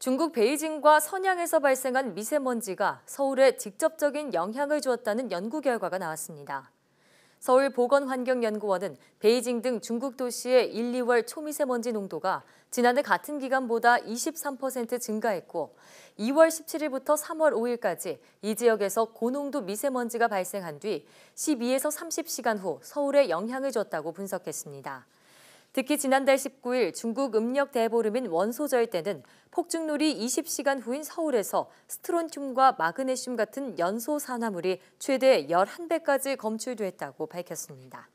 중국 베이징과 선양에서 발생한 미세먼지가 서울에 직접적인 영향을 주었다는 연구 결과가 나왔습니다. 서울보건환경연구원은 베이징 등 중국 도시의 1, 2월 초미세먼지 농도가 지난해 같은 기간보다 23% 증가했고 2월 17일부터 3월 5일까지 이 지역에서 고농도 미세먼지가 발생한 뒤 12에서 30시간 후 서울에 영향을 줬다고 분석했습니다. 특히 지난달 19일 중국 음력 대보름인 원소절 때는 폭죽놀이 20시간 후인 서울에서 스트론튬과 마그네슘 같은 연소 산화물이 최대 11배까지 검출됐다고 밝혔습니다.